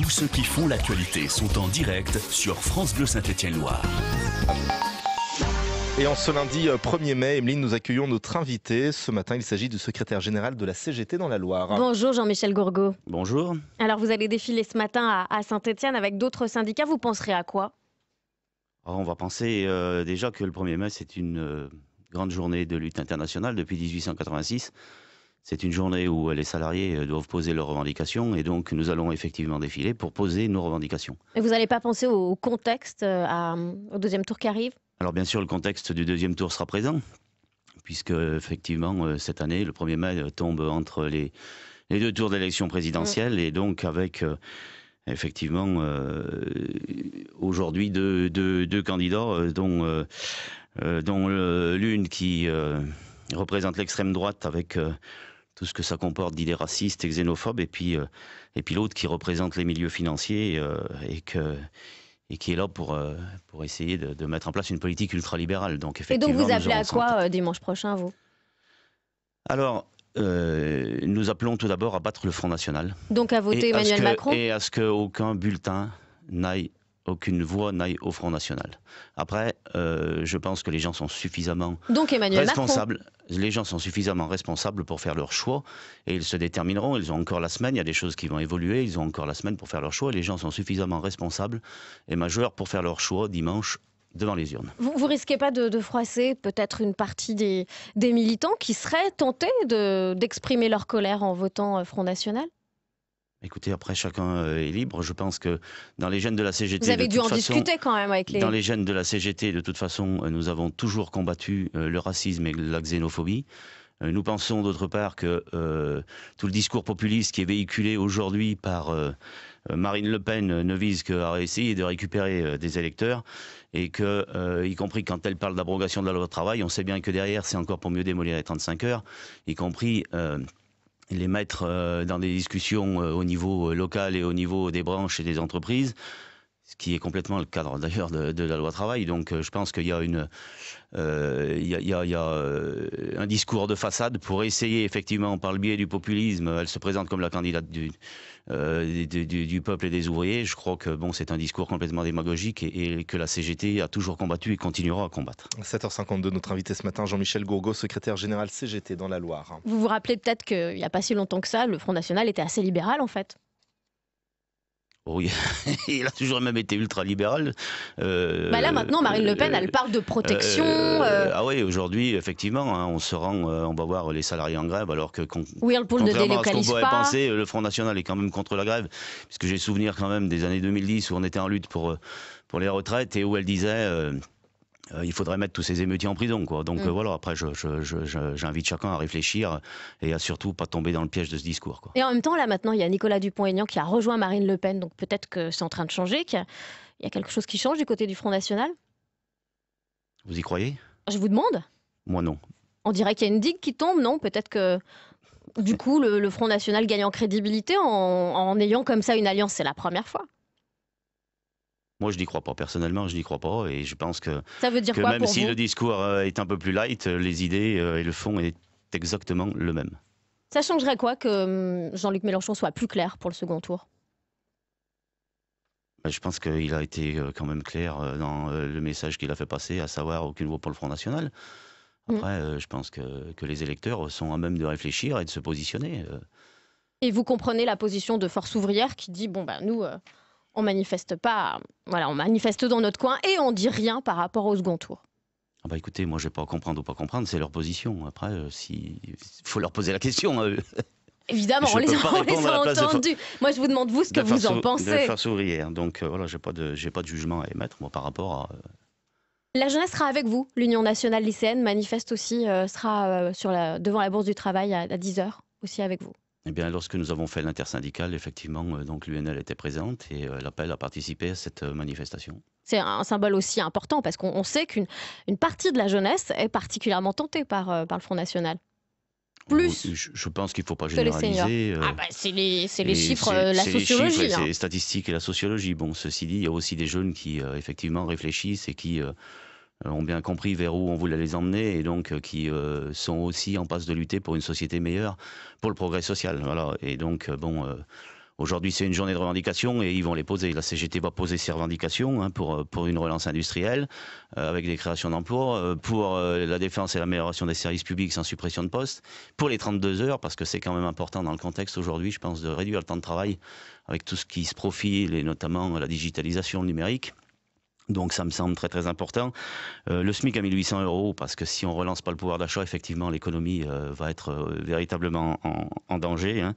Tous ceux qui font l'actualité sont en direct sur France Bleu Saint-Étienne-Loire. Et en ce lundi 1er euh, mai, Emeline, nous accueillons notre invité. Ce matin, il s'agit du secrétaire général de la CGT dans la Loire. Bonjour Jean-Michel Gourgaud. Bonjour. Alors vous allez défiler ce matin à saint étienne avec d'autres syndicats. Vous penserez à quoi oh, On va penser euh, déjà que le 1er mai, c'est une euh, grande journée de lutte internationale depuis 1886. C'est une journée où euh, les salariés euh, doivent poser leurs revendications et donc nous allons effectivement défiler pour poser nos revendications. Et vous n'allez pas penser au contexte, euh, au deuxième tour qui arrive Alors bien sûr, le contexte du deuxième tour sera présent, puisque effectivement, cette année, le 1er mai tombe entre les, les deux tours d'élection présidentielle mm. et donc avec effectivement aujourd'hui deux, candidats dont, dont l'une qui représente l'extrême droite avec tout ce que ça comporte d'idées racistes et xénophobes, et puis, euh, puis l'autre qui représente les milieux financiers euh, et, que et qui est là pour, euh, pour essayer de, mettre en place une politique ultralibérale. Donc, effectivement, et donc vous appelez à quoi dimanche prochain, vous Alors, nous appelons tout d'abord à battre le Front National. Donc à voter Emmanuel Macron Et à ce qu'aucun bulletin n'aille aucune voix n'aille au Front National. Après, euh, je pense que les gens sont suffisamment responsables. Les gens sont suffisamment responsables pour faire leur choix et ils se détermineront. Ils ont encore la semaine. Il y a des choses qui vont évoluer. Ils ont encore la semaine pour faire leur choix. les gens sont suffisamment responsables et majeurs pour faire leur choix dimanche devant les urnes. Vous, risquez pas de, froisser peut-être une partie des, militants qui seraient tentés d'exprimer leur colère en votant euh, Front National Écoutez, après, chacun euh, est libre. Je pense que dans les gènes de la CGT. Vous avez dû en discuter quand même avec les. Dans les gènes de la CGT, de toute façon, euh, nous avons toujours combattu euh, le racisme et la xénophobie. Nous pensons d'autre part que tout le discours populiste qui est véhiculé aujourd'hui par Marine Le Pen ne vise qu'à essayer de récupérer des électeurs et que, y compris quand elle parle d'abrogation de la loi de travail, on sait bien que derrière c'est encore pour mieux démolir les 35 heures, y compris les mettre euh, dans des discussions euh, au niveau euh, local et au niveau des branches et des entreprises ce qui est complètement le cadre d'ailleurs de, la loi travail. Donc euh, je pense qu'il y a une, il, un discours de façade pour essayer effectivement par le biais du populisme, elle se présente comme la candidate du, euh, du, peuple et des ouvriers. Je crois que bon, c'est un discours complètement démagogique et, et, que la CGT a toujours combattu et continuera à combattre. 7h52, notre invité ce matin, Jean-Michel Gourgaud, secrétaire général CGT dans la Loire. Vous vous rappelez peut-être qu'il n'y a pas si longtemps que ça, le Front National était assez libéral en fait. Oui, il a toujours même été ultra Euh, bah là maintenant, Marine Le Pen, euh, elle parle de protection. Euh, euh. ah oui, aujourd'hui, effectivement, hein, on se rend, on va voir les salariés en grève, alors que contrairement à ce qu'on pourrait penser, le Front National est quand même contre la grève, puisque j'ai souvenir quand même des années 2010 où on était en lutte pour pour les retraites et où elle disait. Euh, il faudrait mettre tous ces émeutiers en prison. Quoi. Donc mm. euh, voilà, après, j'invite chacun à réfléchir et à surtout pas tomber dans le piège de ce discours. Et en même temps, là maintenant, il y a Nicolas Dupont-Aignan qui a rejoint Marine Le Pen, donc peut-être que c'est en train de changer, Il y a quelque chose qui change du côté du Front National Vous y croyez Je vous demande. Moi non. On dirait qu'il y a une digue qui tombe, non Peut-être que du coup, le, Front National gagne en crédibilité en ayant comme ça une alliance, c'est la première fois. Moi, je n'y crois pas. Personnellement, je n'y crois pas. Et je pense que, même si le discours euh, est un peu plus light, euh, les idées euh, et le fond est exactement le même. Ça changerait quoi que hum, Jean-Luc Mélenchon soit plus clair pour le second tour ben, je pense qu'il a été quand même clair dans le message qu'il a fait passer, à savoir aucune voix pour le Front National. Mm. Après, je pense que, que, les électeurs sont à même de réfléchir et de se positionner. Et vous comprenez la position de Force ouvrière qui dit bon, ben nous, on manifeste pas, voilà, on manifeste dans notre coin et on dit rien par rapport au second tour. Ah bah écoutez, moi je vais pas comprendre ou pas comprendre, c'est leur position. Après, euh, il faut leur poser la question hein, Évidemment, on les, a, entendus. Moi, je vous demande vous ce que vous en pensez. De faire sourire. Donc euh, voilà, j'ai pas de pas de jugement à émettre moi par rapport à. Euh, la jeunesse sera avec vous. L'Union nationale lycéenne manifeste aussi sera sur la, devant la bourse du travail à 10 h aussi avec vous. Eh bien, lorsque nous avons fait l'intersyndicale, effectivement, euh, donc l'UNL était présente et euh, l'appel a participé à cette euh, manifestation. C'est un symbole aussi important parce qu'on sait qu'une une partie de la jeunesse est particulièrement tentée par, par le Front National. Plus je, pense qu'il ne faut pas généraliser. ah bah c'est les, chiffres, la sociologie. Les, hein. les statistiques et la sociologie. Bon, ceci dit, il y a aussi des jeunes qui, effectivement, réfléchissent et qui. Euh, ont bien compris vers où on voulait les emmener et donc euh, qui euh, sont aussi en passe de lutter pour une société meilleure, pour le progrès social. Voilà. Et donc, bon, aujourd'hui c'est une journée de revendications et ils vont les poser. La CGT va poser ses revendications hein, pour, pour une relance industrielle, avec des créations d'emplois, pour la défense et l'amélioration des services publics sans suppression de postes, pour les 32 heures, parce que c'est quand même important dans le contexte aujourd'hui, je pense, de réduire le temps de travail avec tout ce qui se profile et notamment la digitalisation, numérique. Donc ça me semble très très important. Euh, le SMIC à 1800 euros, parce que si on relance pas le pouvoir d'achat, effectivement l'économie euh, va être euh, véritablement en, danger. Hein.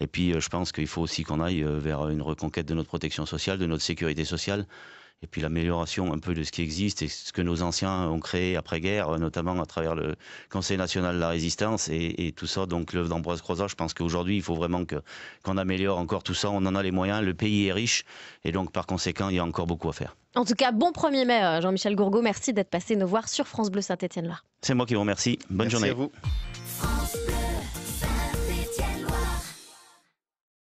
Et puis je pense qu'il faut aussi qu'on aille vers une reconquête de notre protection sociale, de notre sécurité sociale et puis l'amélioration un peu de ce qui existe et ce que nos anciens ont créé après-guerre, euh, notamment à travers le Conseil national de la résistance et, tout ça. Donc l'œuvre d'Ambroise Croizat, je pense qu'aujourd'hui, il faut vraiment que qu'on améliore encore tout ça. On en a les moyens, le pays est riche et donc par conséquent, il y a encore beaucoup à faire. En tout cas, bon 1er mai, euh, Jean-Michel Gourgaud. Merci d'être passé nous voir sur France Bleu Saint-Étienne-Loire. C'est moi qui vous remercie. Bonne merci journée. À vous.